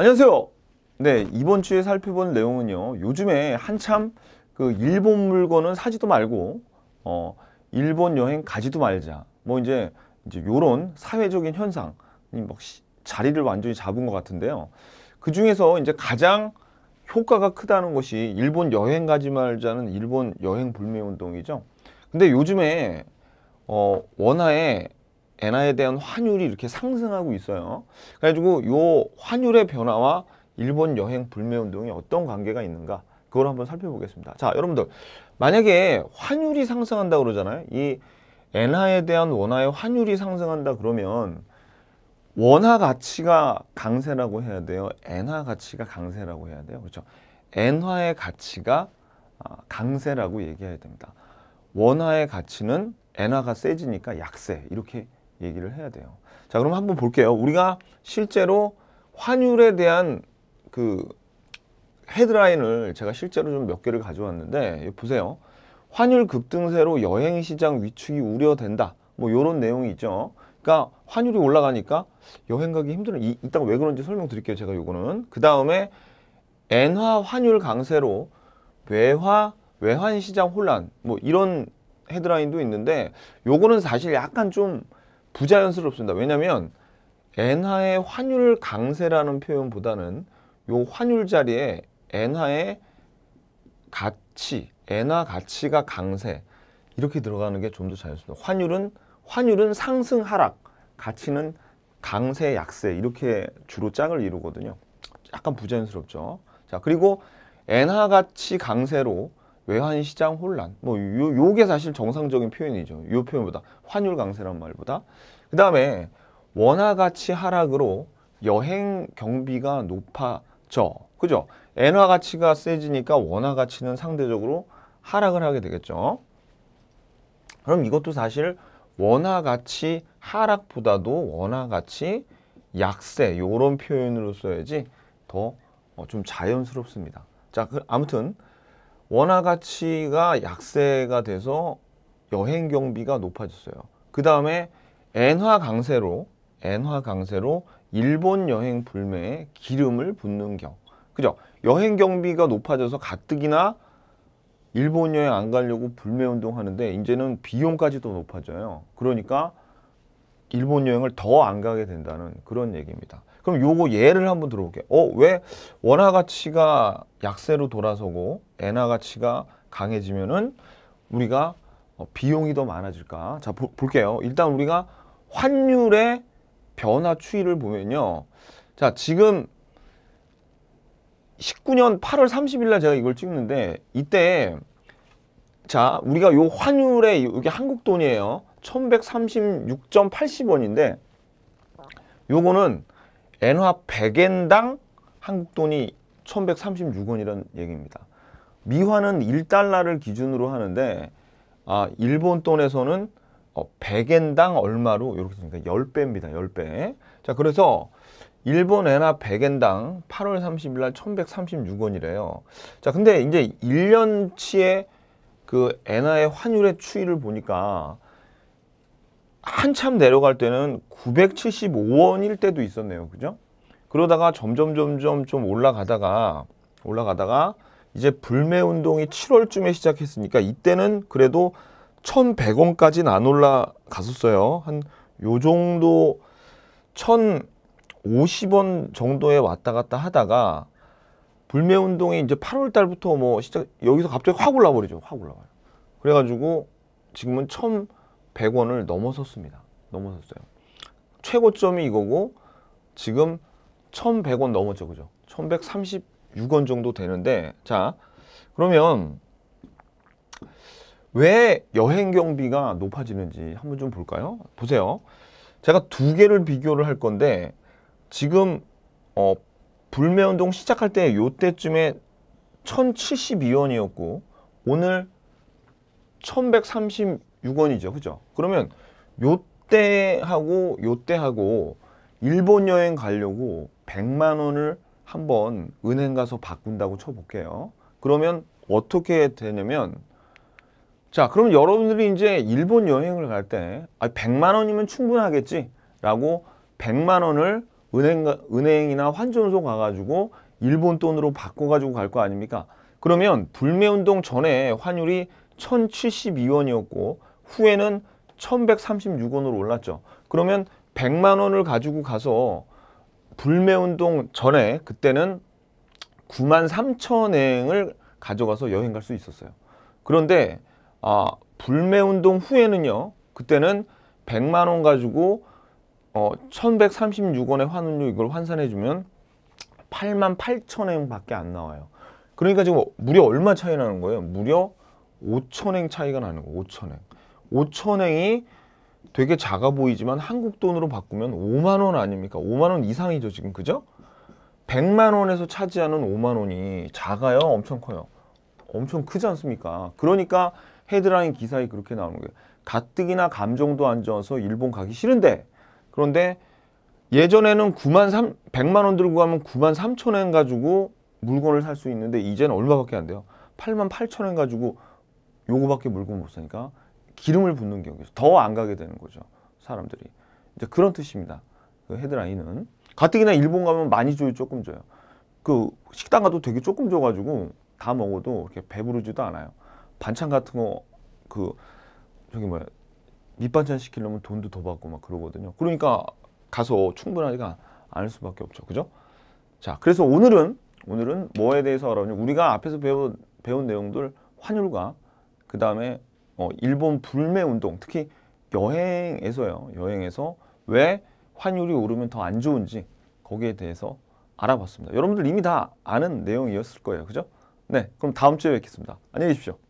안녕하세요. 네, 이번 주에 살펴본 내용은요. 요즘에 한참 그 일본 물건은 사지도 말고 어, 일본 여행 가지도 말자. 뭐 이제 이제 요런 사회적인 현상이 막 뭐 시, 자리를 완전히 잡은 것 같은데요. 그 중에서 이제 가장 효과가 크다는 것이 일본 여행 가지 말자는 일본 여행 불매 운동이죠. 근데 요즘에 어, 원화에 엔화에 대한 환율이 이렇게 상승하고 있어요. 그래가지고 이 환율의 변화와 일본 여행 불매운동이 어떤 관계가 있는가 그걸 한번 살펴보겠습니다. 자 여러분들 만약에 환율이 상승한다 고 그러잖아요. 이 엔화에 대한 원화의 환율이 상승한다 그러면 원화 가치가 강세라고 해야 돼요. 엔화 가치가 강세라고 해야 돼요. 그렇죠. 엔화의 가치가 아, 강세라고 얘기해야 됩니다. 원화의 가치는 엔화가 세지니까 약세 이렇게 얘기를 해야 돼요. 자, 그럼 한번 볼게요. 우리가 실제로 환율에 대한 그 헤드라인을 제가 실제로 좀 몇 개를 가져왔는데 보세요. 환율 급등세로 여행 시장 위축이 우려된다. 뭐 이런 내용이 있죠. 그러니까 환율이 올라가니까 여행 가기 힘들어. 이, 이따가 왜 그런지 설명드릴게요. 제가 요거는 그 다음에 엔화 환율 강세로 외화 외환 시장 혼란 뭐 이런 헤드라인도 있는데 요거는 사실 약간 좀 부자연스럽습니다. 왜냐하면 엔화의 환율 강세라는 표현보다는 요 환율 자리에 엔화의 가치, 엔화 가치가 강세 이렇게 들어가는 게 좀 더 자연스럽다. 환율은 환율은 상승 하락, 가치는 강세 약세 이렇게 주로 짝을 이루거든요. 약간 부자연스럽죠. 자 그리고 엔화 가치 강세로 외환시장 혼란 뭐 요, 요게 사실 정상적인 표현이죠 요 표현보다 환율 강세란 말보다 그 다음에 원화 가치 하락으로 여행 경비가 높아져 그죠 엔화 가치가 세지니까 원화 가치는 상대적으로 하락을 하게 되겠죠 그럼 이것도 사실 원화 가치 하락보다도 원화 가치 약세 이런 표현으로 써야지 더좀 어, 자연스럽습니다 자 그, 아무튼 원화 가치가 약세가 돼서 여행 경비가 높아졌어요. 그 다음에 엔화 강세로 엔화 강세로 일본 여행 불매에 기름을 붓는 경 그죠? 여행 경비가 높아져서 가뜩이나 일본 여행 안 가려고 불매 운동하는데 이제는 비용까지도 높아져요. 그러니까 일본 여행을 더 안 가게 된다는 그런 얘기입니다. 그럼 요거 예를 한번 들어볼게요. 어, 왜 원화 가치가 약세로 돌아서고 엔화 가치가 강해지면은 우리가 어, 비용이 더 많아질까? 자, 보, 볼게요. 일단 우리가 환율의 변화 추이를 보면요. 자, 지금 19년 8월 30일 날 제가 이걸 찍는데 이때 자, 우리가 요환율의 이게 한국 돈이에요. 1136.80원인데 요거는 엔화 100엔당 한국 돈이 1136원이라는 얘기입니다. 미화는 1달러를 기준으로 하는데 아, 일본 돈에서는 어, 100엔당 얼마로 이렇게 되니까 10배입니다. 10배. 자, 그래서 일본 엔화 100엔당 8월 30일 날 1136원이래요. 자, 근데 이제 1년치의 그 엔화의 환율의 추이를 보니까 한참 내려갈 때는 975원일 때도 있었네요. 그죠? 그러다가 점점 점점 좀 올라가다가 올라가다가 이제 불매 운동이 7월쯤에 시작했으니까 이때는 그래도 1,100원까지는 안 올라갔었어요. 한 요 정도 1,050원 정도에 왔다 갔다 하다가 불매 운동이 이제 8월 달부터 뭐 시작 여기서 갑자기 확 올라 버리죠. 확올라가요 그래 가지고 지금은 1 0 0 0 100원을 넘어섰습니다. 넘어섰어요. 최고점이 이거고 지금 1100원 넘었죠. 그죠? 1136원 정도 되는데 자 그러면 왜 여행 경비가 높아지는지 한번 좀 볼까요? 보세요. 제가 두 개를 비교를 할 건데 지금 어, 불매운동 시작할 때 요때쯤에 1072원이었고 오늘 1136 6원이죠. 그죠? 그러면 요때 하고 요때 하고 일본 여행 가려고 100만 원을 한번 은행 가서 바꾼다고 쳐볼게요. 그러면 어떻게 되냐면 자 그럼 여러분들이 이제 일본 여행을 갈 때 아, 100만 원이면 충분하겠지 라고 100만 원을 은행, 은행이나 환전소 가가지고 일본 돈으로 바꿔가지고 갈 거 아닙니까? 그러면 불매운동 전에 환율이 1072원이었고 후에는 1136원으로 올랐죠. 그러면 100만 원을 가지고 가서 불매운동 전에 그때는 9만 3천엔을 가져가서 여행 갈 수 있었어요. 그런데 아, 불매운동 후에는요. 그때는 100만 원 가지고 어, 1136원의 환율 이걸 환산해 주면 8만 8천엔 밖에 안 나와요. 그러니까 지금 무려 얼마 차이 나는 거예요? 무려 5천엔 차이가 나는 거예요. 5천엔 5천행이 되게 작아 보이지만 한국 돈으로 바꾸면 5만 원 아닙니까? 5만 원 이상이죠 지금 그죠? 100만 원에서 차지하는 5만 원이 작아요? 엄청 커요? 엄청 크지 않습니까? 그러니까 헤드라인 기사에 그렇게 나오는 거예요. 가뜩이나 감정도 안 좋아서 일본 가기 싫은데 그런데 예전에는 9만 3, 100만 원 들고 가면 9만 3천 엔 가지고 물건을 살 수 있는데 이제는 얼마밖에 안 돼요. 8만 8천 엔 가지고 요거밖에 물건 못 사니까 기름을 붓는 경우에서 더안 가게 되는 거죠. 사람들이. 이제 그런 뜻입니다. 그 헤드라인은. 가뜩이나 일본 가면 많이 줘요, 조금 줘요. 그 식당 가도 되게 조금 줘가지고 다 먹어도 이렇게 배부르지도 않아요. 반찬 같은 거 그 저기 뭐야 밑반찬 시키려면 돈도 더 받고 막 그러거든요. 그러니까 가서 충분하지가 않을 수밖에 없죠, 그죠? 자, 그래서 오늘은 오늘은 뭐에 대해서 알아보냐? 우리가 앞에서 배운 배운 내용들 환율과 그 다음에 어, 일본 불매 운동, 특히 여행에서요. 여행에서 왜 환율이 오르면 더 안 좋은지 거기에 대해서 알아봤습니다. 여러분들 이미 다 아는 내용이었을 거예요. 그죠? 네, 그럼 다음 주에 뵙겠습니다. 안녕히 계십시오.